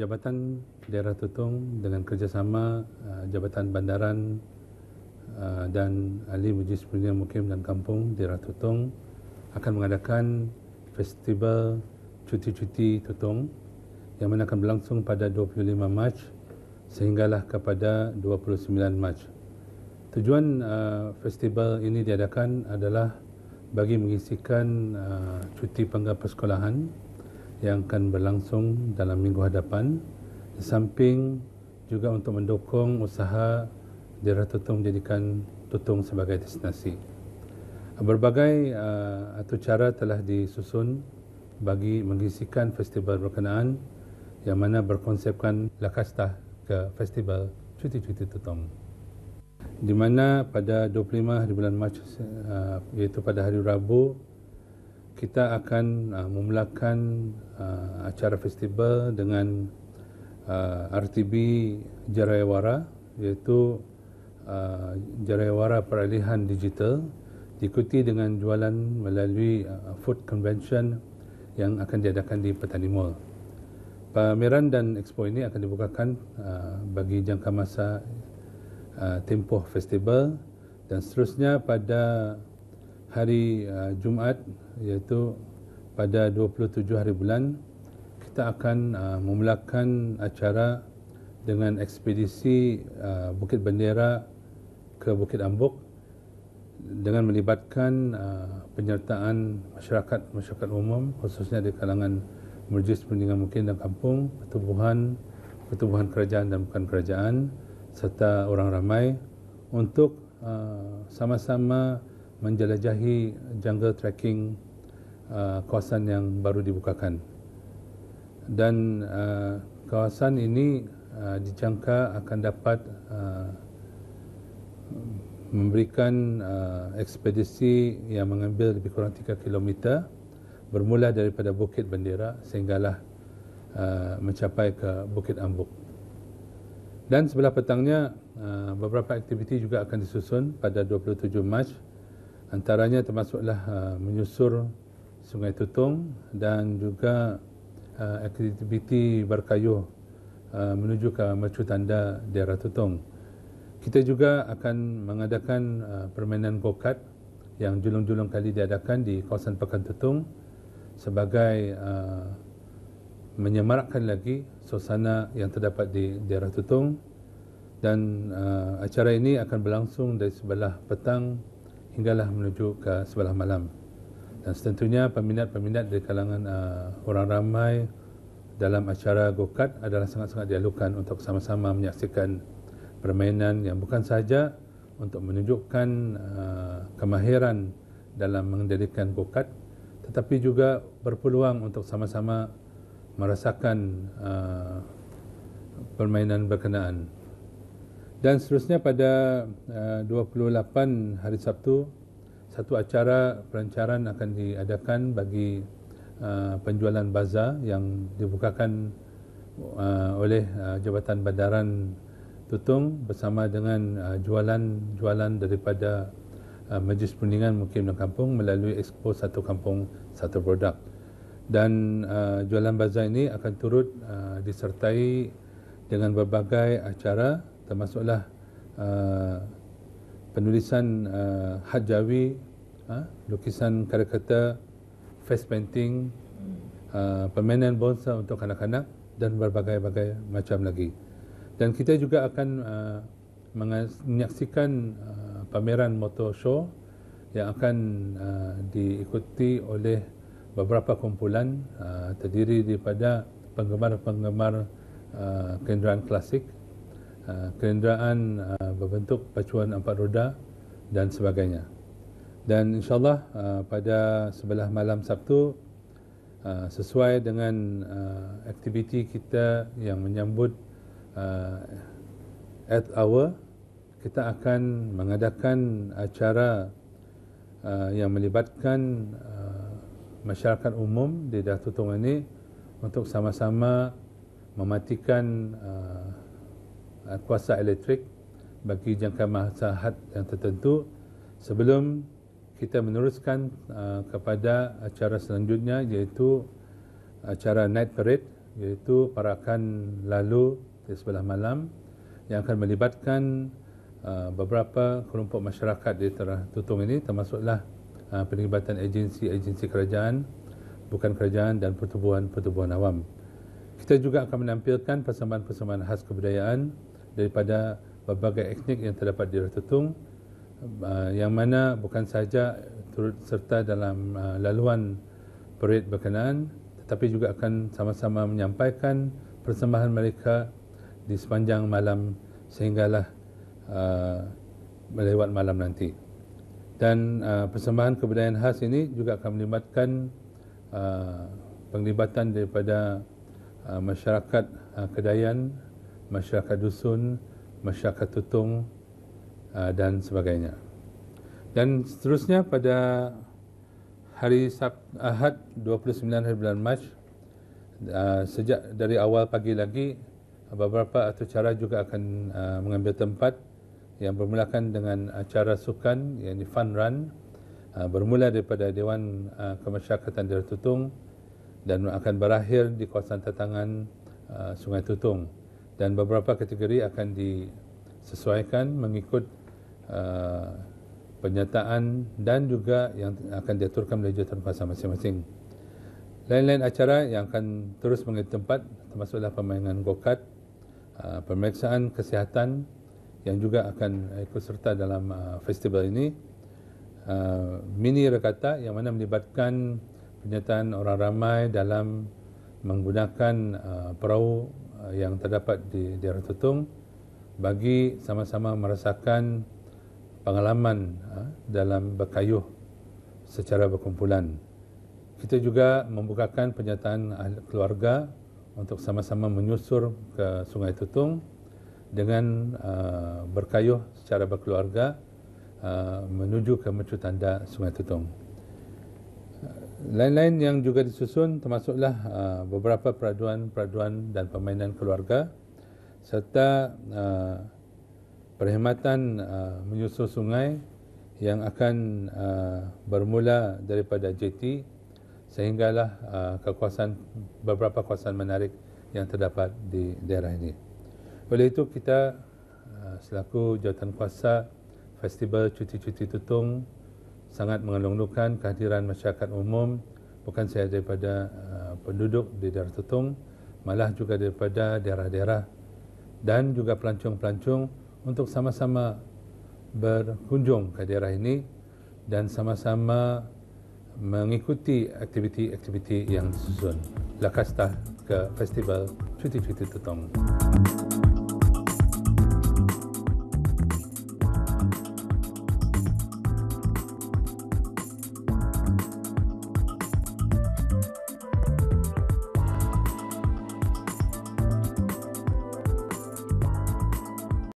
Jabatan Daerah Tutong dengan kerjasama uh, Jabatan Bandaran uh, dan Ahli Majlis Pemilihan Mukim dan Kampung Daerah Tutong akan mengadakan Festival Cuti-Cuti Tutong yang mana akan berlangsung pada 25 Mac sehinggalah kepada 29 Mac. Tujuan uh, festival ini diadakan adalah bagi mengisikan cuti penggal persekolahan yang akan berlangsung dalam minggu hadapan di samping juga untuk mendukung usaha Jera Tutung menjadikan Tutung sebagai destinasi. Berbagai uh, atau cara telah disusun bagi mengisikan festival berkenaan yang mana berkonsepkan lakasta ke festival cuti-cuti Tutung. Di mana pada 25 di bulan Mac uh, eh, iaitu pada hari Rabu kita akan uh, memulakan uh, acara festival dengan uh, RTB Jarayawara iaitu uh, Jarayawara Peralihan Digital diikuti dengan jualan melalui uh, food convention yang akan diadakan di Petani Mall. Pameran dan expo ini akan dibukakan uh, bagi jangka masa uh, tempoh festival dan seterusnya pada hari uh, Jumaat iaitu pada 27 hari bulan kita akan uh, memulakan acara dengan ekspedisi uh, Bukit Bendera ke Bukit Ambuk dengan melibatkan uh, penyertaan masyarakat masyarakat umum khususnya di kalangan majlis pendidikan mungkin dan kampung pertubuhan pertubuhan kerajaan dan bukan kerajaan serta orang ramai untuk uh, sama-sama menjelajahi jungle trekking uh, kawasan yang baru dibukakan dan uh, kawasan ini uh, dijangka akan dapat uh, memberikan uh, ekspedisi yang mengambil lebih kurang 3 km bermula daripada Bukit Bendera sehinggalah uh, mencapai ke Bukit Ambuk. Dan sebelah petangnya uh, beberapa aktiviti juga akan disusun pada 27 Mac antaranya termasuklah uh, menyusur Sungai Tutung dan juga uh, aktiviti berkayuh uh, menuju ke Macu Tanda daerah Tutung. Kita juga akan mengadakan uh, permainan go yang julung-julung kali diadakan di kawasan Pekan Tutung sebagai uh, menyemarakkan lagi suasana yang terdapat di daerah Tutung dan uh, acara ini akan berlangsung dari sebelah petang hinggalah menuju ke sebelah malam dan tentunya peminat-peminat di kalangan uh, orang ramai dalam acara Gokart adalah sangat-sangat dialukan untuk sama-sama menyaksikan permainan yang bukan sahaja untuk menunjukkan uh, kemahiran dalam mengendalikan Gokart tetapi juga berpeluang untuk sama-sama merasakan uh, permainan berkenaan. Dan seterusnya pada uh, 28 hari Sabtu satu acara pelancaran akan diadakan bagi uh, penjualan bazar yang dibukakan uh, oleh uh, Jabatan Bandaran Tutung bersama dengan jualan-jualan uh, daripada uh, Majlis Perundingan Mukim dan Kampung melalui Expo Satu Kampung Satu Produk. Dan uh, jualan bazar ini akan turut uh, disertai dengan berbagai acara termasuklah uh, penulisan uh, had jawi, uh, ha, lukisan kata face painting, uh, permainan bonsa lah untuk kanak-kanak dan berbagai-bagai macam lagi. Dan kita juga akan uh, menyaksikan uh, pameran motor show yang akan uh, diikuti oleh beberapa kumpulan uh, terdiri daripada penggemar-penggemar uh, kenderaan klasik uh, Uh, kenderaan uh, berbentuk pacuan empat roda dan sebagainya. Dan insyaAllah uh, pada sebelah malam Sabtu sesuai dengan aktiviti kita yang menyambut Earth Hour kita akan mengadakan acara yang melibatkan masyarakat umum di Datuk Tunggani untuk sama-sama mematikan Uh, kuasa elektrik bagi jangka masa had yang tertentu sebelum kita meneruskan uh, kepada acara selanjutnya iaitu acara night parade iaitu parakan lalu di sebelah malam yang akan melibatkan uh, beberapa kelompok masyarakat di Terah Tutung ini termasuklah penglibatan agensi-agensi kerajaan bukan kerajaan dan pertubuhan-pertubuhan awam. Kita juga akan menampilkan persembahan-persembahan khas kebudayaan daripada berbagai etnik yang terdapat di Ratutung ah, yang mana bukan sahaja turut serta dalam ah, laluan perit berkenaan tetapi juga akan sama-sama menyampaikan persembahan mereka di sepanjang malam sehinggalah melewat ah, malam nanti dan persembahan kebudayaan khas ini juga akan melibatkan penglibatan daripada masyarakat kedayan masyarakat dusun, masyarakat tutung uh, dan sebagainya. Dan seterusnya pada hari Sab Ahad 29 hari bulan Mac uh, sejak dari awal pagi lagi beberapa acara juga akan uh, mengambil tempat yang bermulakan dengan acara sukan yakni fun run bermula daripada Dewan Kemasyarakatan Daerah Tutung dan akan berakhir di kawasan tatangan Sungai Tutung dan beberapa kategori akan disesuaikan mengikut uh, penyataan dan juga yang akan diaturkan oleh kuasa masing-masing. Lain-lain acara yang akan terus mengikut tempat termasuklah permainan go-kart, uh, pemeriksaan kesihatan yang juga akan ikut serta dalam uh, festival ini. Uh, mini rekata yang mana melibatkan penyertaan orang ramai dalam menggunakan uh, perahu Eh, yang terdapat di daerah Tutung bagi sama-sama merasakan pengalaman eh, dalam berkayuh secara berkumpulan. Kita juga membukakan penyertaan keluarga untuk sama-sama menyusur ke Sungai Tutung dengan eh, berkayuh secara berkeluarga menuju ke Mecutanda Sungai Tutung lain-lain yang juga disusun termasuklah uh, beberapa peraduan-peraduan dan permainan keluarga serta uh, perkhidmatan uh, menyusul sungai yang akan uh, bermula daripada JT sehinggalah uh, kekuasaan beberapa kawasan menarik yang terdapat di daerah ini. Oleh itu kita uh, selaku jawatan kuasa festival cuti-cuti tutung sangat mengelunglukan kehadiran masyarakat umum bukan sahaja daripada uh, penduduk di daerah Tetung malah juga daripada daerah-daerah dan juga pelancong-pelancong untuk sama-sama berkunjung ke daerah ini dan sama-sama mengikuti aktiviti-aktiviti yang disusun lakasta ke festival cuti-cuti Tetung. -cuti